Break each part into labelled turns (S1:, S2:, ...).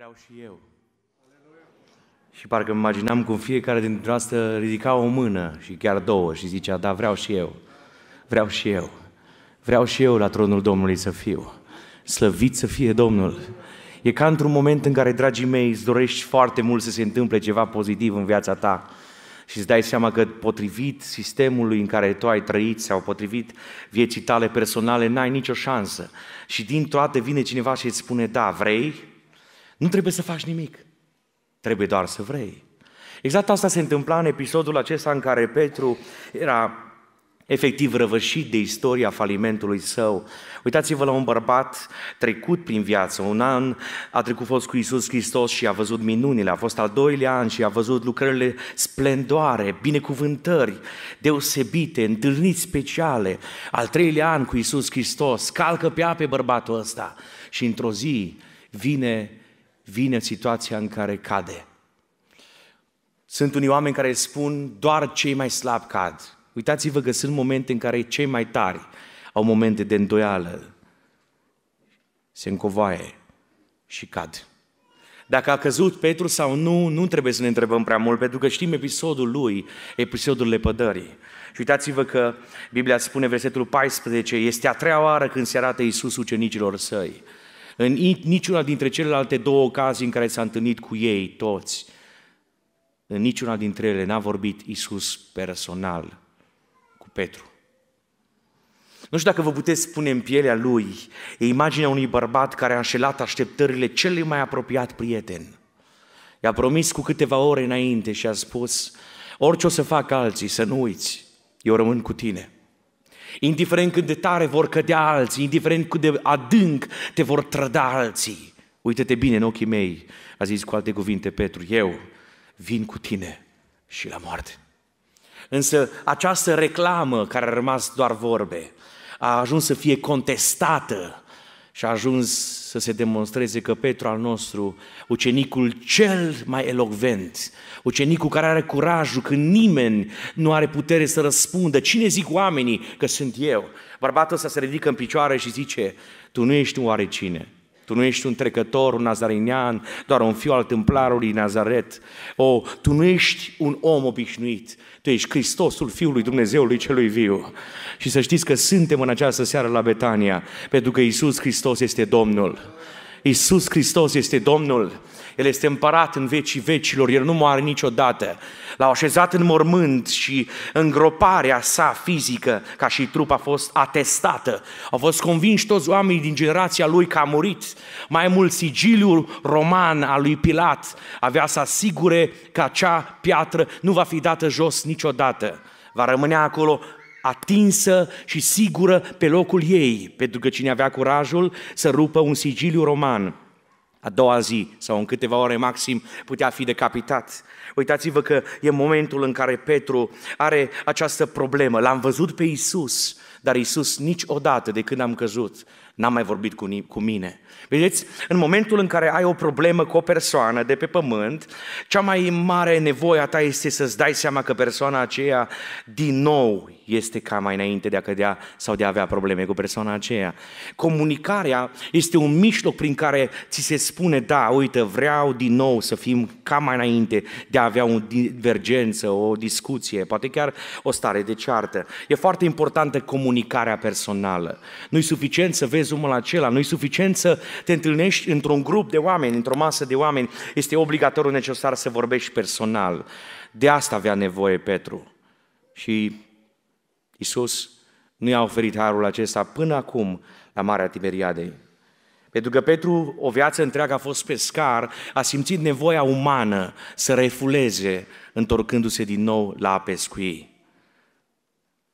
S1: Vreau și eu. Aleluia. Și parcă îmi imaginam cum fiecare dintre noastre ridica o mână și chiar două și zicea, da, vreau și eu, vreau și eu, vreau și eu la tronul Domnului să fiu. Slăvit să fie Domnul! E ca într-un moment în care, dragii mei, îți dorești foarte mult să se întâmple ceva pozitiv în viața ta și îți dai seama că potrivit sistemului în care tu ai trăit sau potrivit vieții tale personale, n-ai nicio șansă. Și din toate vine cineva și îți spune, da, vrei? Nu trebuie să faci nimic. Trebuie doar să vrei. Exact asta se întâmpla în episodul acesta în care Petru era efectiv răvășit de istoria falimentului său. Uitați-vă la un bărbat trecut prin viață, un an a trecut fost cu Isus Hristos și a văzut minunile, a fost al doilea an și a văzut lucrările splendoare, binecuvântări deosebite, întâlniri speciale. Al treilea an cu Isus Hristos, calcă pe ape bărbatul ăsta și într-o zi vine vine situația în care cade. Sunt unii oameni care spun doar cei mai slabi cad. Uitați-vă că sunt momente în care cei mai tari au momente de îndoială, se încovoaie și cad. Dacă a căzut Petru sau nu, nu trebuie să ne întrebăm prea mult, pentru că știm episodul lui, episodul lepădării. Și uitați-vă că Biblia spune versetul 14, este a treia oară când se arată Iisus ucenicilor săi în niciuna dintre celelalte două ocazii în care s-a întâlnit cu ei toți, în niciuna dintre ele n-a vorbit Isus personal cu Petru. Nu știu dacă vă puteți spune în pielea lui, e imaginea unui bărbat care a înșelat așteptările celui mai apropiat prieten. I-a promis cu câteva ore înainte și a spus, orice o să fac alții, să nu uiți, eu rămân cu tine. Indiferent cât de tare vor cădea alții, indiferent cât de adânc te vor trăda alții. Uită-te bine în ochii mei, a zis cu alte cuvinte Petru, eu vin cu tine și la moarte. Însă această reclamă care a rămas doar vorbe a ajuns să fie contestată și a ajuns să se demonstreze că Petru al nostru, ucenicul cel mai elocvent, ucenicul care are curajul când nimeni nu are putere să răspundă, cine zic oamenii că sunt eu? Bărbatul ăsta se ridică în picioare și zice, tu nu ești un oarecine, tu nu ești un trecător, un nazarinian, doar un fiu al templarului Nazaret. O, tu nu ești un om obișnuit, tu ești Hristosul Fiului Dumnezeului Celui Viu. Și să știți că suntem în această seară la Betania, pentru că Isus Hristos este Domnul. Isus Hristos este Domnul. El este împărat în vecii vecilor, El nu moare niciodată. L-au așezat în mormânt și îngroparea sa fizică, ca și trup, a fost atestată. Au fost convinși toți oamenii din generația lui că a murit. Mai mult, sigiliul roman al lui Pilat avea să asigure că acea piatră nu va fi dată jos niciodată. Va rămâne acolo atinsă și sigură pe locul ei, pentru că cine avea curajul să rupă un sigiliu roman a doua zi sau în câteva ore maxim putea fi decapitat. Uitați-vă că e momentul în care Petru are această problemă. L-am văzut pe Isus, dar Isus niciodată de când am căzut n-a mai vorbit cu, ni- cu mine. Vedeți, în momentul în care ai o problemă cu o persoană de pe pământ, cea mai mare nevoie a ta este să-ți dai seama că persoana aceea din nou este ca mai înainte de a cădea sau de a avea probleme cu persoana aceea. Comunicarea este un mijloc prin care ți se spune, da, uite, vreau din nou să fim ca mai înainte de a avea o divergență, o discuție, poate chiar o stare de ceartă. E foarte importantă comunicarea personală. Nu-i suficient să vezi omul acela, nu-i suficient să te întâlnești într-un grup de oameni, într-o masă de oameni. Este obligatoriu necesar să vorbești personal. De asta avea nevoie Petru. Și Iisus nu i-a oferit harul acesta până acum la Marea Tiberiadei. Pentru că Petru o viață întreagă a fost pescar, a simțit nevoia umană să refuleze, întorcându-se din nou la a pescui.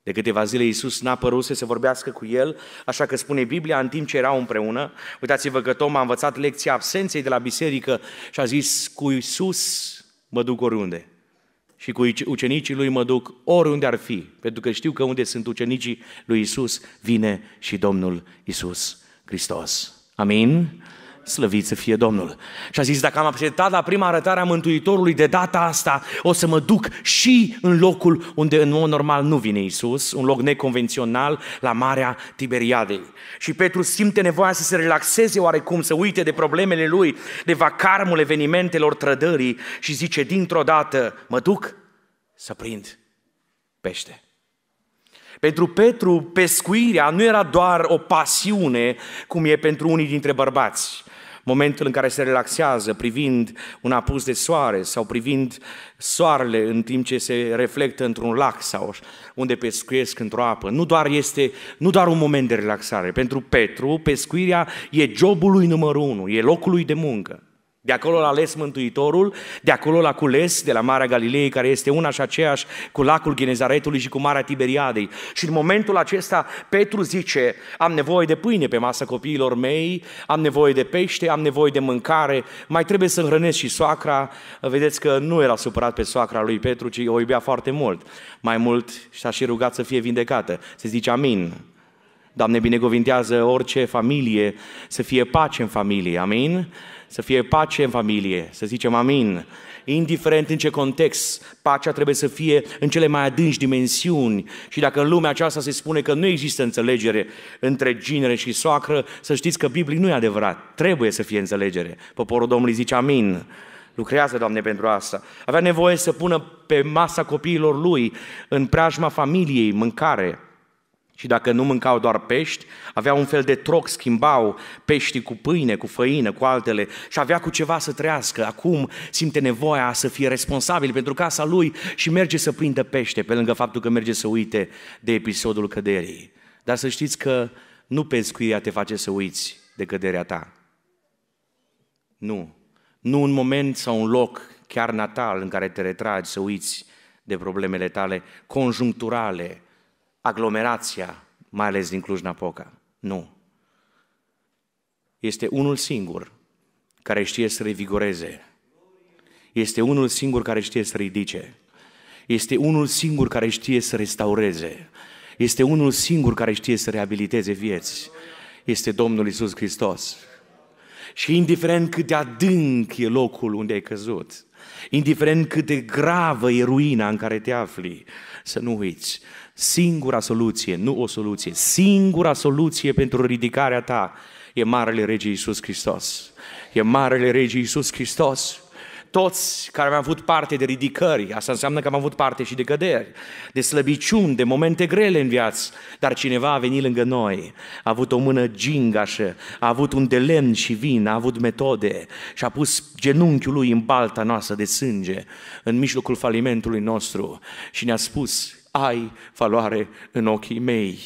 S1: De câteva zile Iisus n-a părut să se vorbească cu el, așa că spune Biblia, în timp ce erau împreună, uitați-vă că Tom a învățat lecția absenței de la biserică și a zis, cu Iisus mă duc oriunde și cu ucenicii lui mă duc oriunde ar fi, pentru că știu că unde sunt ucenicii lui Isus, vine și Domnul Isus Hristos. Amin? slăvit să fie Domnul. Și a zis, dacă am acceptat la prima arătare a Mântuitorului de data asta, o să mă duc și în locul unde în mod normal nu vine Isus, un loc neconvențional, la Marea Tiberiadei. Și Petru simte nevoia să se relaxeze oarecum, să uite de problemele lui, de vacarmul evenimentelor trădării și zice, dintr-o dată, mă duc să prind pește. Pentru Petru, pescuirea nu era doar o pasiune, cum e pentru unii dintre bărbați momentul în care se relaxează privind un apus de soare sau privind soarele în timp ce se reflectă într-un lac sau unde pescuiesc într-o apă. Nu doar este, nu doar un moment de relaxare. Pentru Petru, pescuirea e jobul lui numărul unu, e locul lui de muncă. De acolo l-a ales Mântuitorul, de acolo l-a cules de la Marea Galilei, care este una și aceeași cu lacul Ghinezaretului și cu Marea Tiberiadei. Și în momentul acesta Petru zice, am nevoie de pâine pe masă copiilor mei, am nevoie de pește, am nevoie de mâncare, mai trebuie să hrănesc și soacra. Vedeți că nu era supărat pe soacra lui Petru, ci o iubea foarte mult. Mai mult și-a și rugat să fie vindecată. Se zice amin. Doamne, binecuvintează orice familie, să fie pace în familie, amin? să fie pace în familie, să zicem amin. Indiferent în ce context, pacea trebuie să fie în cele mai adânci dimensiuni. Și dacă în lumea aceasta se spune că nu există înțelegere între ginere și soacră, să știți că Biblia nu e adevărat. Trebuie să fie înțelegere. Poporul Domnului zice amin. Lucrează, Doamne, pentru asta. Avea nevoie să pună pe masa copiilor lui, în preajma familiei, mâncare. Și dacă nu mâncau doar pești, aveau un fel de troc, schimbau peștii cu pâine, cu făină, cu altele și avea cu ceva să trăiască. Acum simte nevoia să fie responsabil pentru casa lui și merge să prindă pește, pe lângă faptul că merge să uite de episodul căderii. Dar să știți că nu pescuirea te face să uiți de căderea ta. Nu. Nu un moment sau un loc, chiar natal, în care te retragi să uiți de problemele tale conjuncturale, aglomerația, mai ales din Cluj-Napoca. Nu. Este unul singur care știe să revigoreze. Este unul singur care știe să ridice. Este unul singur care știe să restaureze. Este unul singur care știe să reabiliteze vieți. Este Domnul Isus Hristos. Și indiferent cât de adânc e locul unde ai căzut, indiferent cât de gravă e ruina în care te afli, să nu uiți, singura soluție, nu o soluție, singura soluție pentru ridicarea ta e Marele Rege Iisus Hristos. E Marele Rege Iisus Hristos toți care am avut parte de ridicări, asta înseamnă că am avut parte și de căderi, de slăbiciuni, de momente grele în viață, dar cineva a venit lângă noi, a avut o mână gingașă, a avut un de lemn și vin, a avut metode și a pus genunchiul lui în balta noastră de sânge, în mijlocul falimentului nostru și ne-a spus, ai valoare în ochii mei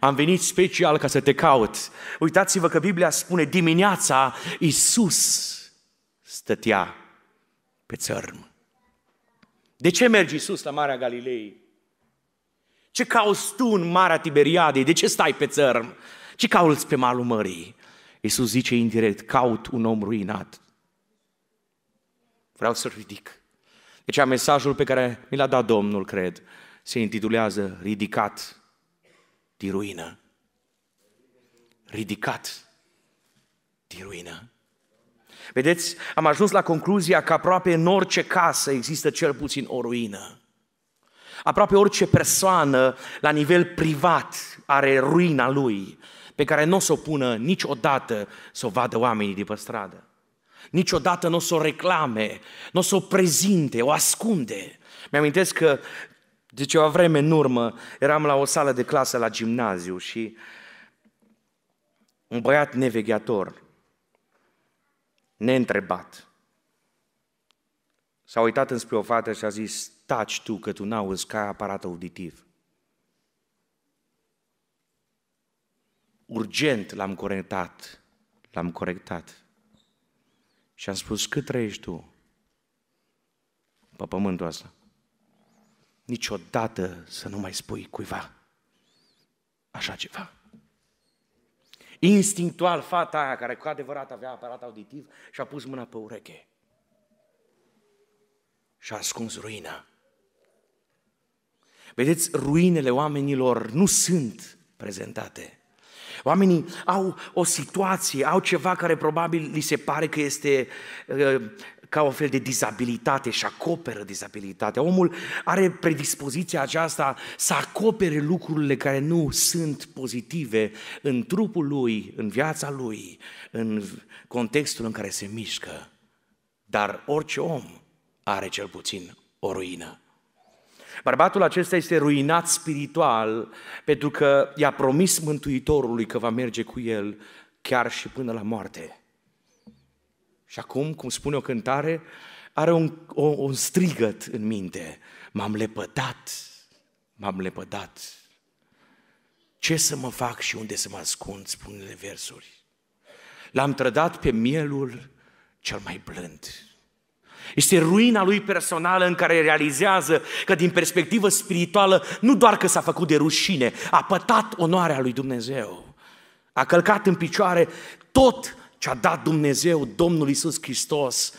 S1: am venit special ca să te caut. Uitați-vă că Biblia spune, dimineața Iisus stătea pe țărm. De ce mergi Iisus la Marea Galilei? Ce cauți tu în Marea Tiberiadei? De ce stai pe țărm? Ce cauți pe malul mării? Iisus zice indirect, caut un om ruinat. Vreau să-l ridic. Deci mesajul pe care mi l-a dat Domnul, cred, se intitulează Ridicat din ruină. Ridicat din ruină. Vedeți, am ajuns la concluzia că aproape în orice casă există cel puțin o ruină. Aproape orice persoană, la nivel privat, are ruina lui, pe care nu o să o pună niciodată să o vadă oamenii de pe stradă. Niciodată nu o să o reclame, nu o să o prezinte, o ascunde. Mi-amintesc că de ceva vreme în urmă eram la o sală de clasă la gimnaziu și un băiat nevegheator, neîntrebat. S-a uitat înspre o fată și a zis, taci tu că tu n-auzi ca aparat auditiv. Urgent l-am corectat, l-am corectat. Și am spus, cât trăiești tu pe pământul ăsta? Niciodată să nu mai spui cuiva așa ceva. Instinctual, fata aia care cu adevărat avea aparat auditiv și-a pus mâna pe ureche. Și-a ascuns ruina. Vedeți, ruinele oamenilor nu sunt prezentate. Oamenii au o situație, au ceva care probabil li se pare că este uh, ca o fel de dizabilitate și acoperă dizabilitatea. Omul are predispoziția aceasta să acopere lucrurile care nu sunt pozitive în trupul lui, în viața lui, în contextul în care se mișcă. Dar orice om are cel puțin o ruină. Bărbatul acesta este ruinat spiritual pentru că i-a promis Mântuitorului că va merge cu el chiar și până la moarte. Și acum, cum spune o cântare, are un, o, un strigăt în minte. M-am lepădat, m-am lepădat. Ce să mă fac și unde să mă ascund, spun unele versuri. L-am trădat pe mielul cel mai blând. Este ruina lui personală în care realizează că din perspectivă spirituală nu doar că s-a făcut de rușine, a pătat onoarea lui Dumnezeu. A călcat în picioare tot ce a dat Dumnezeu, Domnul Isus Hristos,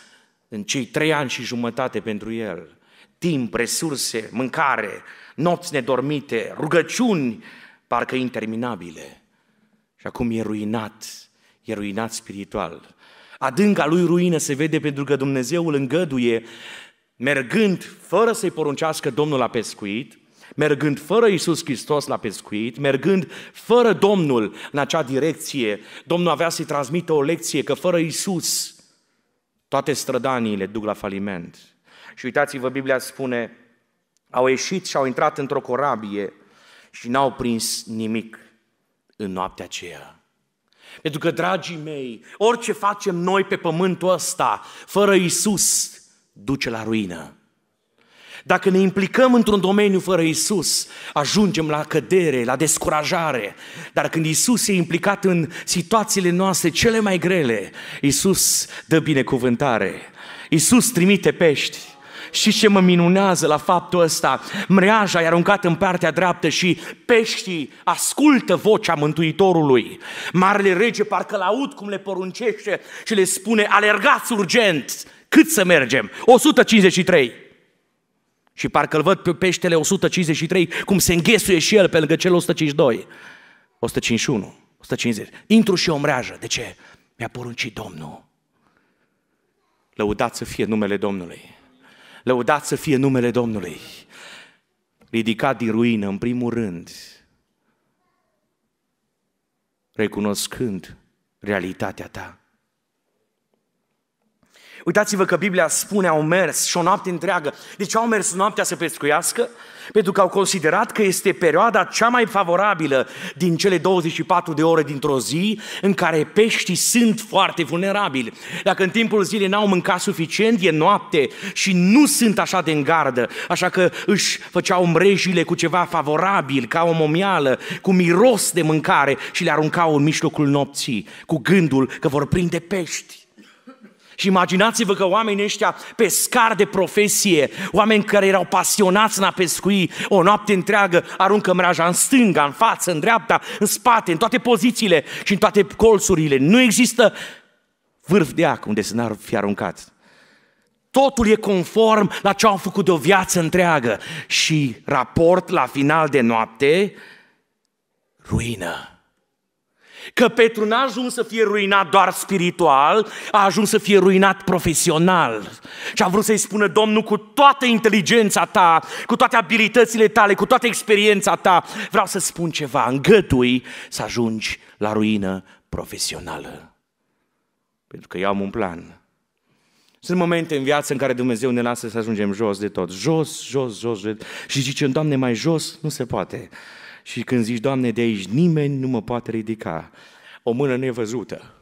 S1: în cei trei ani și jumătate pentru el. Timp, resurse, mâncare, nopți nedormite, rugăciuni, parcă interminabile. Și acum e ruinat, e ruinat spiritual. Adânca lui ruină se vede pentru că Dumnezeu îl îngăduie, mergând fără să-i poruncească Domnul la pescuit, mergând fără Isus Hristos la pescuit, mergând fără Domnul în acea direcție. Domnul avea să-i transmită o lecție că fără Isus toate strădaniile duc la faliment. Și uitați-vă, Biblia spune, au ieșit și au intrat într-o corabie și n-au prins nimic în noaptea aceea. Pentru că, dragii mei, orice facem noi pe pământul ăsta, fără Isus, duce la ruină. Dacă ne implicăm într-un domeniu fără Isus, ajungem la cădere, la descurajare. Dar când Isus e implicat în situațiile noastre cele mai grele, Isus dă binecuvântare. Isus trimite pești. Și ce mă minunează la faptul ăsta? Mreaja e aruncat în partea dreaptă și peștii ascultă vocea Mântuitorului. Marele rege parcă l-aud cum le poruncește și le spune alergați urgent cât să mergem? 153. Și parcă îl văd pe peștele 153, cum se înghesuie și el pe lângă cel 152, 151, 150. Intru și o mreajă. De ce? Mi-a poruncit Domnul. Lăudați să fie numele Domnului. Lăudați să fie numele Domnului. Ridicat din ruină, în primul rând, recunoscând realitatea ta. Uitați-vă că Biblia spune au mers și o noapte întreagă. De deci, ce au mers noaptea să pescuiască? Pentru că au considerat că este perioada cea mai favorabilă din cele 24 de ore dintr-o zi în care peștii sunt foarte vulnerabili. Dacă în timpul zilei n-au mâncat suficient, e noapte și nu sunt așa de în gardă, așa că își făceau mrejile cu ceva favorabil, ca o momială, cu miros de mâncare și le aruncau în mijlocul nopții, cu gândul că vor prinde pești. Și imaginați-vă că oamenii ăștia pescari de profesie, oameni care erau pasionați în a pescui, o noapte întreagă aruncă mreaja în stânga, în față, în dreapta, în spate, în toate pozițiile și în toate colțurile. Nu există vârf de ac unde să n-ar fi aruncat. Totul e conform la ce au făcut de o viață întreagă și raport la final de noapte, ruină. Că Petru n-a ajuns să fie ruinat doar spiritual, a ajuns să fie ruinat profesional. Și a vrut să-i spună, Domnul, cu toată inteligența ta, cu toate abilitățile tale, cu toată experiența ta, vreau să spun ceva, îngătui să ajungi la ruină profesională. Pentru că eu am un plan. Sunt momente în viață în care Dumnezeu ne lasă să ajungem jos de tot, jos, jos, jos, jos. și zicem, Doamne, mai jos nu se poate. Și când zici, Doamne, de aici nimeni nu mă poate ridica, o mână nevăzută,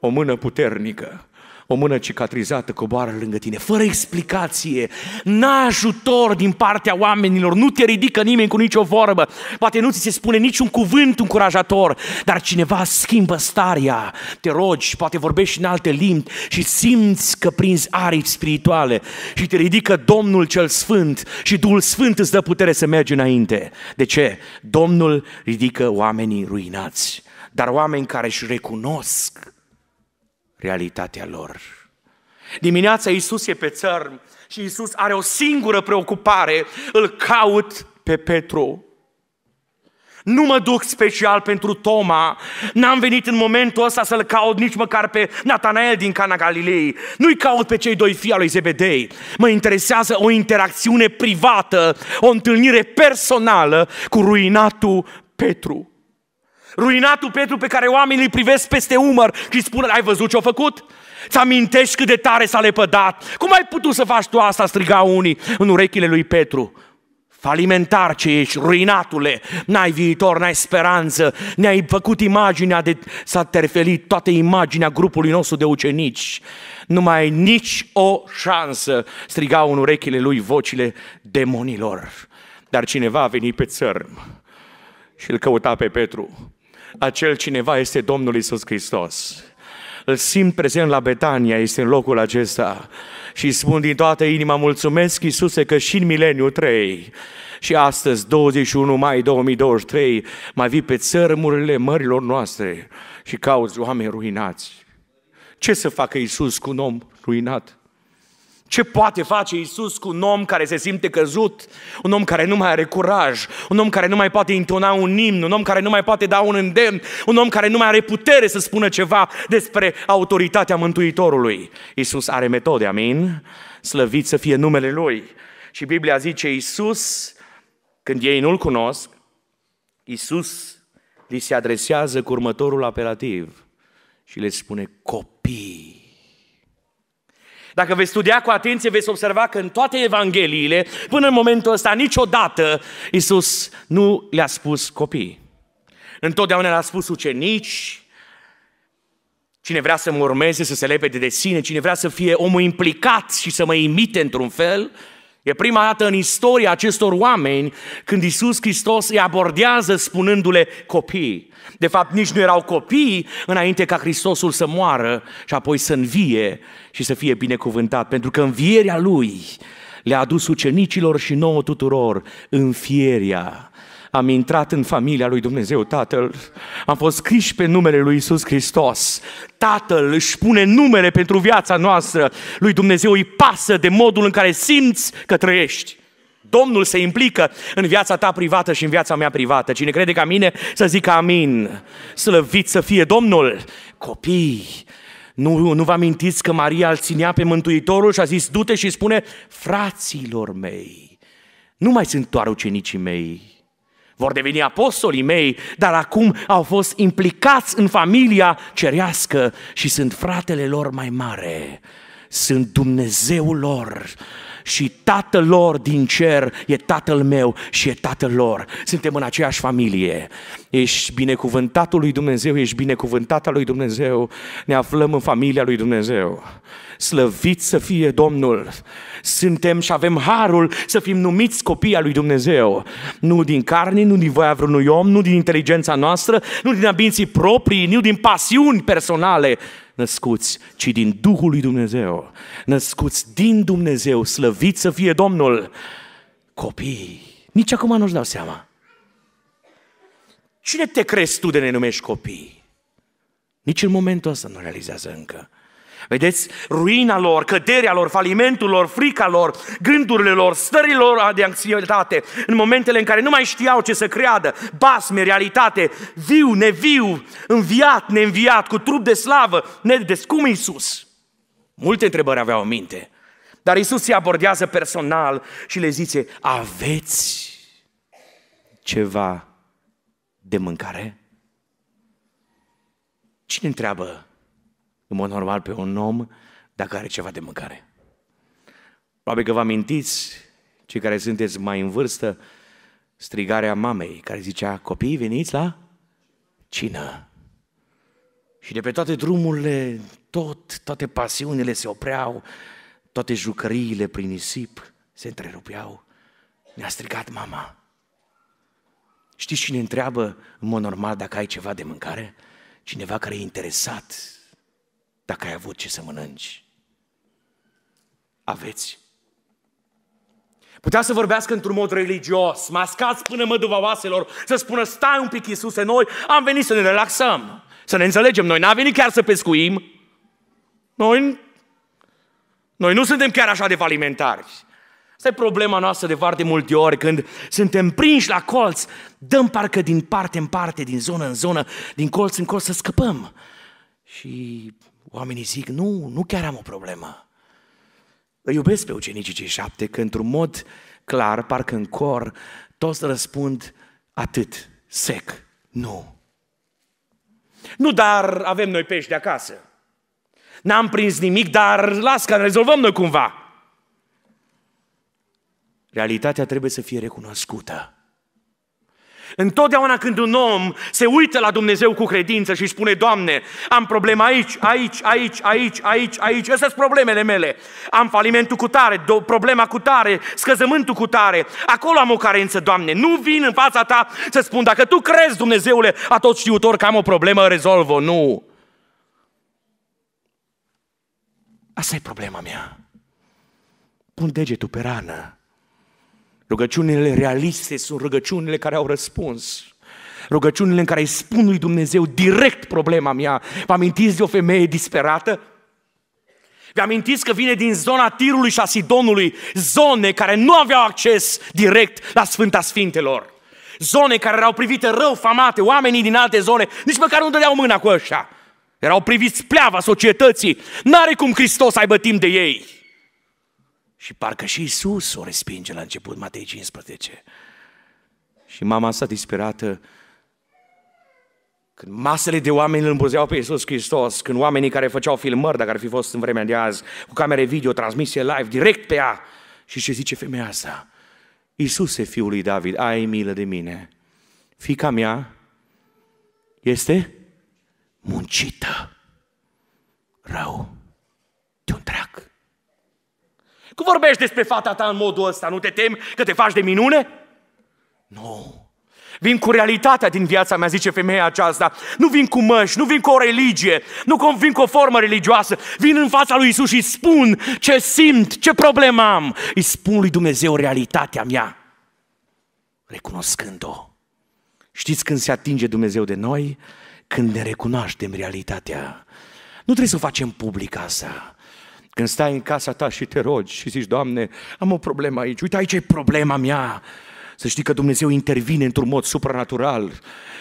S1: o mână puternică, o mână cicatrizată coboară lângă tine, fără explicație, n ajutor din partea oamenilor, nu te ridică nimeni cu nicio vorbă, poate nu ți se spune niciun cuvânt încurajator, dar cineva schimbă starea, te rogi, poate vorbești în alte limbi și simți că prinzi aripi spirituale și te ridică Domnul cel Sfânt și Duhul Sfânt îți dă putere să mergi înainte. De ce? Domnul ridică oamenii ruinați, dar oameni care își recunosc realitatea lor. Dimineața Iisus e pe țărm și Iisus are o singură preocupare, îl caut pe Petru. Nu mă duc special pentru Toma, n-am venit în momentul ăsta să-l caut nici măcar pe Natanael din Cana Galilei, nu-i caut pe cei doi fii al lui Zebedei. Mă interesează o interacțiune privată, o întâlnire personală cu ruinatul Petru. Ruinatul Petru pe care oamenii îl privesc peste umăr și spun, ai văzut ce-a făcut? Ți-amintești cât de tare s-a lepădat? Cum ai putut să faci tu asta? striga unii în urechile lui Petru. Falimentar ce ești, ruinatule, n-ai viitor, n-ai speranță, ne-ai făcut imaginea de... S-a terfelit toată imaginea grupului nostru de ucenici. Nu mai ai nici o șansă, strigau în urechile lui vocile demonilor. Dar cineva a venit pe țărm și îl căuta pe Petru acel cineva este Domnul Isus Hristos. Îl simt prezent la Betania, este în locul acesta și spun din toată inima mulțumesc Iisuse că și în mileniu 3 și astăzi, 21 mai 2023, mai vii pe țărmurile mărilor noastre și cauți oameni ruinați. Ce să facă Iisus cu un om ruinat? Ce poate face Isus cu un om care se simte căzut, un om care nu mai are curaj, un om care nu mai poate intona un imn, un om care nu mai poate da un îndemn, un om care nu mai are putere să spună ceva despre autoritatea Mântuitorului? Isus are metode, amin? Slăvit să fie numele Lui. Și Biblia zice, Isus, când ei nu-L cunosc, Isus li se adresează cu următorul apelativ și le spune copii dacă veți studia cu atenție, veți observa că în toate Evangheliile, până în momentul ăsta, niciodată Isus nu le-a spus copiii. Întotdeauna le-a spus ucenici, cine vrea să mă urmeze, să se lepede de sine, cine vrea să fie omul implicat și să mă imite într-un fel, E prima dată în istoria acestor oameni când Isus Hristos îi abordează spunându-le copii. De fapt, nici nu erau copii înainte ca Hristosul să moară și apoi să învie și să fie binecuvântat. Pentru că învierea Lui le-a adus ucenicilor și nouă tuturor în fieria am intrat în familia lui Dumnezeu Tatăl, am fost scriși pe numele lui Isus Hristos. Tatăl își pune numele pentru viața noastră. Lui Dumnezeu îi pasă de modul în care simți că trăiești. Domnul se implică în viața ta privată și în viața mea privată. Cine crede ca mine, să zică amin. Slăvit să fie Domnul! Copii, nu, nu vă amintiți că Maria îl ținea pe Mântuitorul și a zis, du-te și spune, fraților mei, nu mai sunt doar ucenicii mei, vor deveni apostolii mei, dar acum au fost implicați în familia cerească și sunt fratele lor mai mare, sunt Dumnezeul lor și Tatăl lor din cer e Tatăl meu și e Tatăl lor. Suntem în aceeași familie. Ești binecuvântatul lui Dumnezeu, ești binecuvântata lui Dumnezeu, ne aflăm în familia lui Dumnezeu slăvit să fie Domnul! Suntem și avem harul să fim numiți copii al lui Dumnezeu. Nu din carne, nu din voia vreunui om, nu din inteligența noastră, nu din abinții proprii, nu din pasiuni personale, născuți, ci din Duhul lui Dumnezeu. Născuți din Dumnezeu, slăvit să fie Domnul! Copii! Nici acum nu-și dau seama. Cine te crezi tu de ne numești copii? Nici în momentul ăsta nu realizează încă. Vedeți? Ruina lor, căderea lor, falimentul lor, frica lor, gândurile lor, stările lor de anxietate, în momentele în care nu mai știau ce să creadă, basme, realitate, viu, neviu, înviat, neînviat, cu trup de slavă, nedes, cum Iisus? Multe întrebări aveau în minte, dar Iisus se abordează personal și le zice, aveți ceva de mâncare? Cine întreabă în mod normal pe un om dacă are ceva de mâncare. Probabil că vă amintiți, cei care sunteți mai în vârstă, strigarea mamei care zicea, copii, veniți la cină. Și de pe toate drumurile, tot, toate pasiunile se opreau, toate jucăriile prin nisip se întrerupeau. Ne-a strigat mama. Știți cine întreabă în mod normal dacă ai ceva de mâncare? Cineva care e interesat dacă ai avut ce să mănânci. Aveți. Putea să vorbească într-un mod religios, mascați până măduva oaselor, să spună, stai un pic, Iisuse, noi am venit să ne relaxăm, să ne înțelegem. Noi n-am venit chiar să pescuim. Noi, noi nu suntem chiar așa de falimentari. Asta e problema noastră de foarte multe ori, când suntem prinși la colț, dăm parcă din parte în parte, din zonă în zonă, din colț în colț să scăpăm. Și Oamenii zic, nu, nu chiar am o problemă. Îi iubesc pe ucenicii cei șapte, că într-un mod clar, parcă în cor, toți răspund atât, sec, nu. Nu, dar avem noi pești de acasă. N-am prins nimic, dar las că ne rezolvăm noi cumva. Realitatea trebuie să fie recunoscută. Întotdeauna când un om se uită la Dumnezeu cu credință și spune, Doamne, am problema aici, aici, aici, aici, aici, aici, astea sunt problemele mele. Am falimentul cu tare, do- problema cu tare, scăzământul cu tare, acolo am o carență, Doamne. Nu vin în fața ta să spun, dacă tu crezi, Dumnezeule, a tot știutor că am o problemă, rezolv-o. Nu. Asta e problema mea. Pun degetul pe rană Rugăciunile realiste sunt rugăciunile care au răspuns. Rugăciunile în care îi spun lui Dumnezeu direct problema mea. Vă amintiți de o femeie disperată? Vă amintiți că vine din zona Tirului și a Sidonului, zone care nu aveau acces direct la Sfânta Sfintelor. Zone care erau privite rău, famate, oamenii din alte zone, nici măcar nu dădeau mâna cu ăștia. Erau priviți pleava societății. N-are cum Hristos să aibă timp de ei. Și parcă și Isus o respinge la început, Matei 15. Și mama sa disperată, când masele de oameni îl îmbuzeau pe Iisus Hristos, când oamenii care făceau filmări, dacă ar fi fost în vremea de azi, cu camere video, transmisie live, direct pe ea, și ce zice femeia asta? Iisuse, fiul lui David, ai milă de mine. Fica mea este muncită rău de un drac. Că vorbești despre fata ta în modul ăsta, nu te temi că te faci de minune? Nu. Vin cu realitatea din viața mea, zice femeia aceasta. Nu vin cu măști, nu vin cu o religie, nu vin cu o formă religioasă. Vin în fața lui Isus și spun ce simt, ce problemă am. Îi spun lui Dumnezeu realitatea mea, recunoscând-o. Știți când se atinge Dumnezeu de noi? Când ne recunoaștem realitatea. Nu trebuie să o facem public asta. Când stai în casa ta și te rogi și zici, Doamne, am o problemă aici, uite aici e problema mea, să știi că Dumnezeu intervine într-un mod supranatural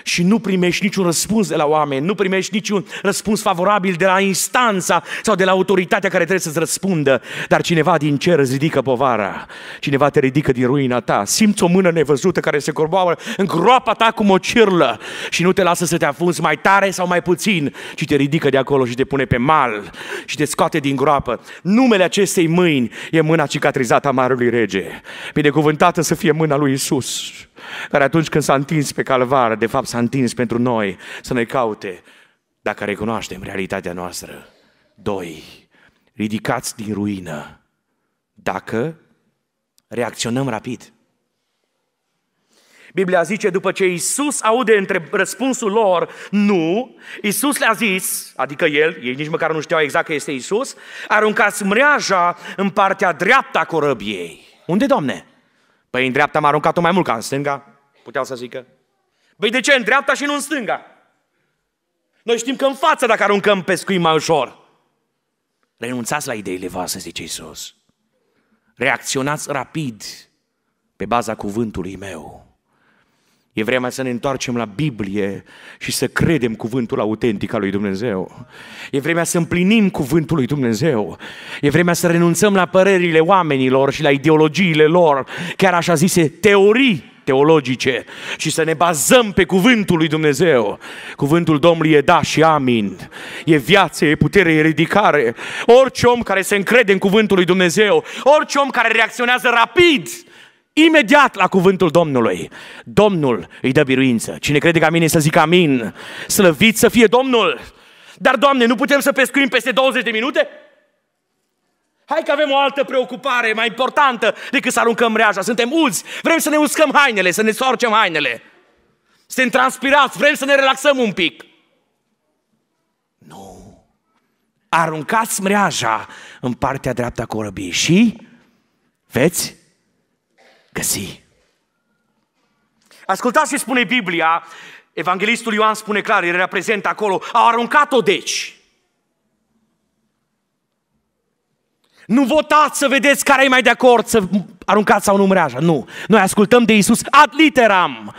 S1: și nu primești niciun răspuns de la oameni, nu primești niciun răspuns favorabil de la instanța sau de la autoritatea care trebuie să-ți răspundă, dar cineva din cer îți ridică povara, cineva te ridică din ruina ta, simți o mână nevăzută care se corboară în groapa ta cu o cirlă și nu te lasă să te afunzi mai tare sau mai puțin, ci te ridică de acolo și te pune pe mal și te scoate din groapă. Numele acestei mâini e mâna cicatrizată a Marelui Rege. Binecuvântată să fie mâna lui Isus Iisus, care atunci când s-a întins pe calvar, de fapt s-a întins pentru noi să ne caute, dacă recunoaștem realitatea noastră. Doi, ridicați din ruină, dacă reacționăm rapid. Biblia zice, după ce Isus aude între răspunsul lor, nu, Isus le-a zis, adică el, ei nici măcar nu știau exact că este Isus, aruncați mreaja în partea dreaptă a corăbiei. Unde, Doamne? Păi în dreapta m-a aruncat-o mai mult ca în stânga, puteau să zică. Păi de ce în dreapta și nu în stânga? Noi știm că în față dacă aruncăm pescui mai ușor. Renunțați la ideile voastre, zice Iisus. Reacționați rapid pe baza cuvântului meu. E vremea să ne întoarcem la Biblie și să credem cuvântul autentic al lui Dumnezeu. E vremea să împlinim cuvântul lui Dumnezeu. E vremea să renunțăm la părerile oamenilor și la ideologiile lor, chiar așa zise teorii teologice și să ne bazăm pe cuvântul lui Dumnezeu. Cuvântul Domnului e da și amin. E viață, e putere, e ridicare. Orice om care se încrede în cuvântul lui Dumnezeu, orice om care reacționează rapid imediat la cuvântul Domnului. Domnul îi dă biruință. Cine crede ca mine să zică amin, slăvit să fie Domnul. Dar, Doamne, nu putem să pescuim peste 20 de minute? Hai că avem o altă preocupare mai importantă decât să aruncăm reaja. Suntem uzi, vrem să ne uscăm hainele, să ne sorcem hainele. Suntem transpirați, vrem să ne relaxăm un pic. Nu. Aruncați mreaja în partea dreaptă a corăbii și veți găsi. Ascultați ce spune Biblia, Evanghelistul Ioan spune clar, el reprezintă acolo, au aruncat-o deci. Nu votați să vedeți care e mai de acord să aruncați sau nu mreaja. Nu. Noi ascultăm de Isus ad literam.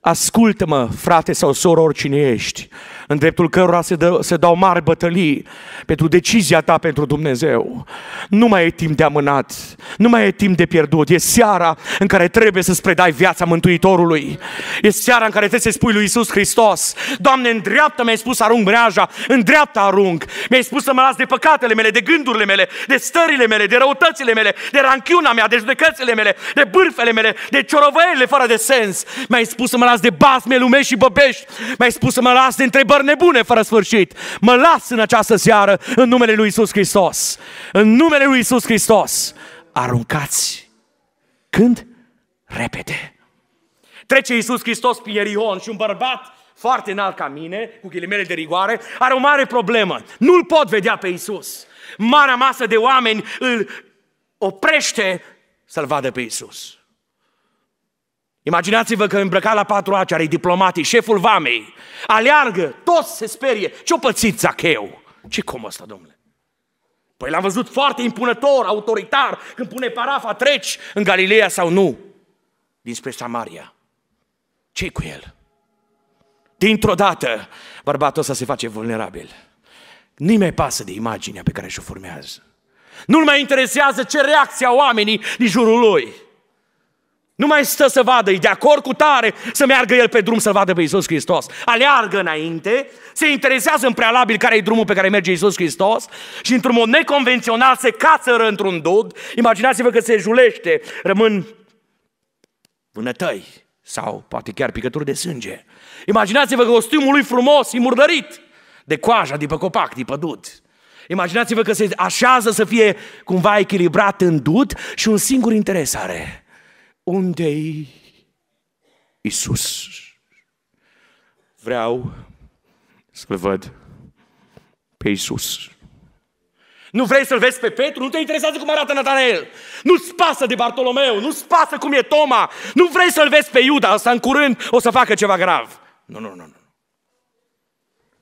S1: Ascultă-mă, frate sau soră, oricine ești, în dreptul cărora se, dă, se dau mari bătălii pentru decizia ta pentru Dumnezeu. Nu mai e timp de amânat, nu mai e timp de pierdut. E seara în care trebuie să-ți predai viața Mântuitorului. E seara în care trebuie să spui lui Isus Hristos, Doamne, în dreapta mi-ai spus arunc breaja, în dreapta arunc. Mi-ai spus să mă las de păcatele mele, de gândurile mele, de stările mele, de răutățile mele, de ranchiuna mea, de judecățile mele, de bârfele mele, de ciorovăielile fără de sens. Mi-ai spus să mă las de basme lumești și băbești. Mi-ai spus să mă las de întrebări nebune fără sfârșit. Mă las în această seară în numele Lui Isus Hristos. În numele Lui Isus Hristos. Aruncați. Când? Repede. Trece Isus Hristos prin Ierion și un bărbat foarte înalt ca mine, cu ghilimele de rigoare, are o mare problemă. Nu-l pot vedea pe Isus. Marea masă de oameni îl oprește să-l vadă pe Isus. Imaginați-vă că îmbrăcat la patru are diplomatii, șeful vamei, aleargă, toți se sperie. Ce-o pățit Zacheu? Ce cum ăsta, domnule? Păi l-am văzut foarte impunător, autoritar, când pune parafa, treci în Galileea sau nu, dinspre Samaria. ce cu el? Dintr-o dată, bărbatul ăsta se face vulnerabil. Nimeni mai pasă de imaginea pe care și-o formează. Nu-l mai interesează ce reacția oamenii din jurul lui. Nu mai stă să vadă, e de acord cu tare să meargă el pe drum să-L vadă pe Iisus Hristos. Aleargă înainte, se interesează în prealabil care e drumul pe care merge Iisus Hristos și într-un mod neconvențional se cațără într-un dud. Imaginați-vă că se julește, rămân vânătăi sau poate chiar picături de sânge. Imaginați-vă că costumul lui frumos e murdărit de coaja, de pe copac, de pe dud. Imaginați-vă că se așează să fie cumva echilibrat în dud și un singur interes are – unde-i Isus? Vreau să-L văd pe Isus. Nu vrei să-l vezi pe Petru? Nu te interesează cum arată Natanael. Nu-ți pasă de Bartolomeu, nu-ți pasă cum e Toma. Nu vrei să-l vezi pe Iuda, asta în curând o să facă ceva grav. Nu, nu, nu, nu.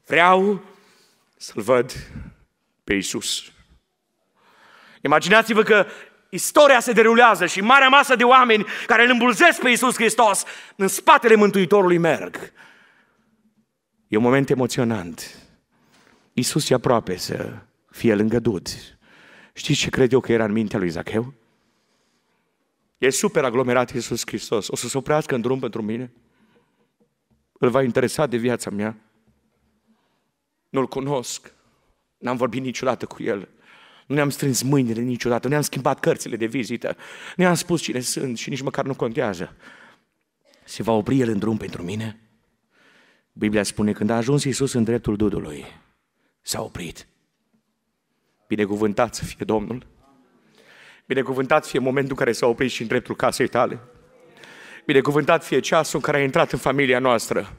S1: Vreau să-l văd pe Isus. Imaginați-vă că Istoria se derulează și marea masă de oameni care îl îmbulzesc pe Iisus Hristos în spatele Mântuitorului merg. E un moment emoționant. Iisus e aproape să fie lângă Dud. Știți ce cred eu că era în mintea lui Zacheu? E super aglomerat Iisus Hristos. O să se oprească în drum pentru mine? Îl va interesa de viața mea? Nu-l cunosc. N-am vorbit niciodată cu el. Nu ne-am strâns mâinile niciodată, nu ne-am schimbat cărțile de vizită, nu ne-am spus cine sunt și nici măcar nu contează. Se va opri el în drum pentru mine? Biblia spune, când a ajuns Iisus în dreptul dudului, s-a oprit. Binecuvântat să fie Domnul. Binecuvântat fie momentul în care s-a oprit și în dreptul casei tale. Binecuvântat fie ceasul în care a intrat în familia noastră.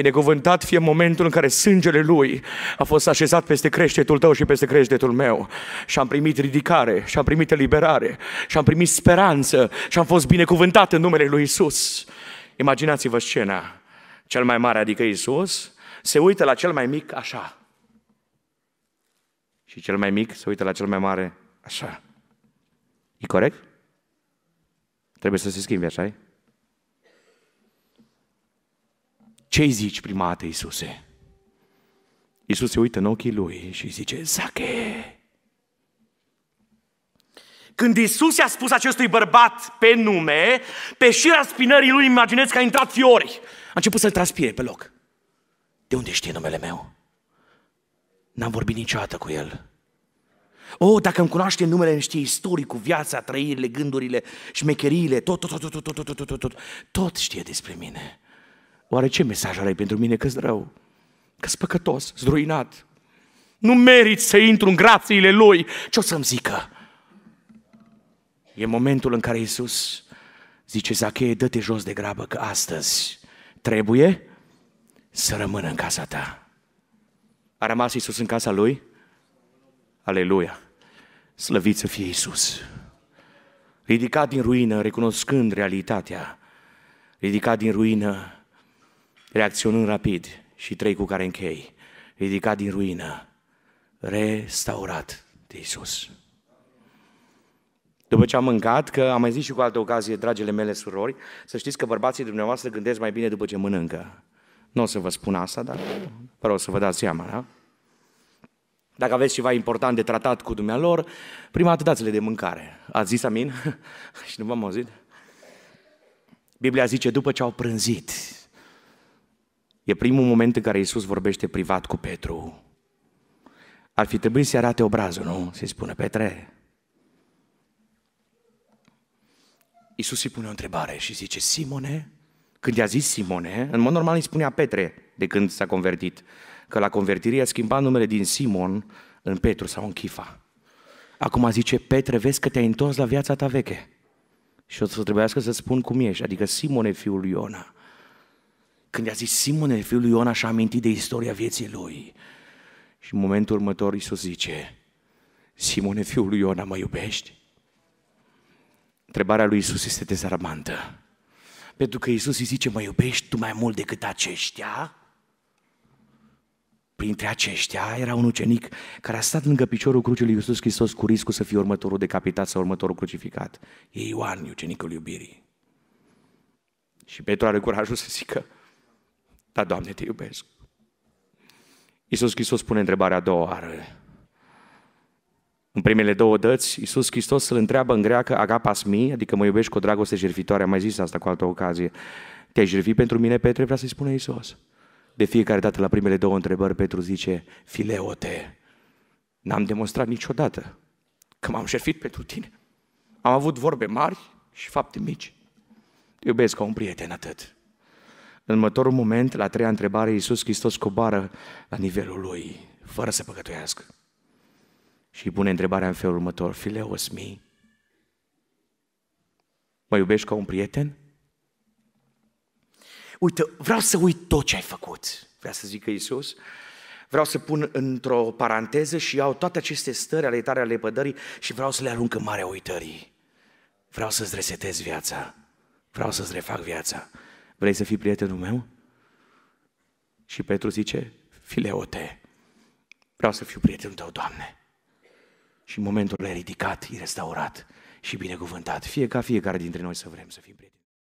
S1: Binecuvântat fie momentul în care sângele Lui a fost așezat peste creștetul tău și peste creștetul meu. Și am primit ridicare, și am primit eliberare, și am primit speranță, și am fost binecuvântat în numele Lui Isus. Imaginați-vă scena. Cel mai mare, adică Isus, se uită la cel mai mic așa. Și cel mai mic se uită la cel mai mare așa. E corect? Trebuie să se schimbe, așa -i? ce zici zici, primate Iisuse? Iisus se uită în ochii lui și îi zice, Zache! Când Iisus i-a spus acestui bărbat pe nume, pe șira spinării lui, imaginez că a intrat fiori. A început să-l transpire pe loc. De unde știe numele meu? N-am vorbit niciodată cu el. O, oh, dacă îmi cunoaște numele, îmi știe istoricul, viața, trăirile, gândurile, șmecheriile, tot, tot, tot, tot, tot, tot, tot, tot, tot, tot, tot știe despre mine. Oare ce mesaj are pentru mine că-s rău? Că-s păcătos, zdruinat. Nu merit să intru în grațiile Lui. Ce o să-mi zică? E momentul în care Iisus zice, Zacheie, dă-te jos de grabă că astăzi trebuie să rămână în casa ta. A rămas Iisus în casa Lui? Aleluia! Slăvit să fie Iisus! Ridicat din ruină, recunoscând realitatea, ridicat din ruină, reacționând rapid și trei cu care închei, ridicat din ruină, restaurat de Isus. După ce am mâncat, că am mai zis și cu altă ocazie, dragile mele surori, să știți că bărbații dumneavoastră gândesc mai bine după ce mănâncă. Nu o să vă spun asta, dar vreau să vă dați seama, da? Dacă aveți ceva important de tratat cu dumnealor, prima dată dați-le de mâncare. Ați zis amin? și nu v-am auzit? Biblia zice, după ce au prânzit, E primul moment în care Iisus vorbește privat cu Petru. Ar fi trebuit să-i arate obrazul, nu? Se i Petre, Iisus îi pune o întrebare și zice, Simone, când i-a zis Simone, în mod normal îi spunea Petre de când s-a convertit, că la convertire i-a schimbat numele din Simon în Petru sau în Chifa. Acum zice, Petre, vezi că te-ai întors la viața ta veche. Și o să trebuiască să spun cum ești, adică Simone, fiul lui Iona. Când i-a zis Simone, fiul lui Iona, și-a amintit de istoria vieții lui. Și în momentul următor Iisus zice, Simone, fiul lui Iona, mă iubești? Întrebarea lui Iisus este dezarmantă. Pentru că Iisus îi zice, mă iubești tu mai mult decât aceștia? Printre aceștia era un ucenic care a stat lângă piciorul crucii lui Iisus Hristos cu riscul să fie următorul decapitat sau următorul crucificat. E Ioan, ucenicul iubirii. Și Petru are curajul să zică, dar, Doamne, te iubesc. Iisus Hristos pune întrebarea a doua oară. În primele două dăți, Iisus Hristos îl întreabă în greacă agapas mi, adică mă iubești cu o dragoste jertfitoare, am mai zis asta cu altă ocazie. Te-ai jertfit pentru mine, Petre? Vrea să-i spune Iisus. De fiecare dată la primele două întrebări, Petru zice, fileote, n-am demonstrat niciodată că m-am jertfit pentru tine. Am avut vorbe mari și fapte mici. Te iubesc ca un prieten atât. În următorul moment, la treia întrebare, Iisus Hristos coboară la nivelul lui, fără să păcătuiască. Și îi pune întrebarea în felul următor, Fileos mi, mă iubești ca un prieten? Uite, vreau să uit tot ce ai făcut, vrea să zică Iisus, vreau să pun într-o paranteză și iau toate aceste stări ale tare ale pădării și vreau să le arunc în marea uitării. Vreau să-ți resetez viața, vreau să-ți refac viața Vrei să fii prietenul meu? Și Petru zice, fileote, vreau să fiu prietenul tău, Doamne. Și în momentul e ridicat, e restaurat și binecuvântat. Fie ca fiecare dintre noi să vrem să fim prieteni.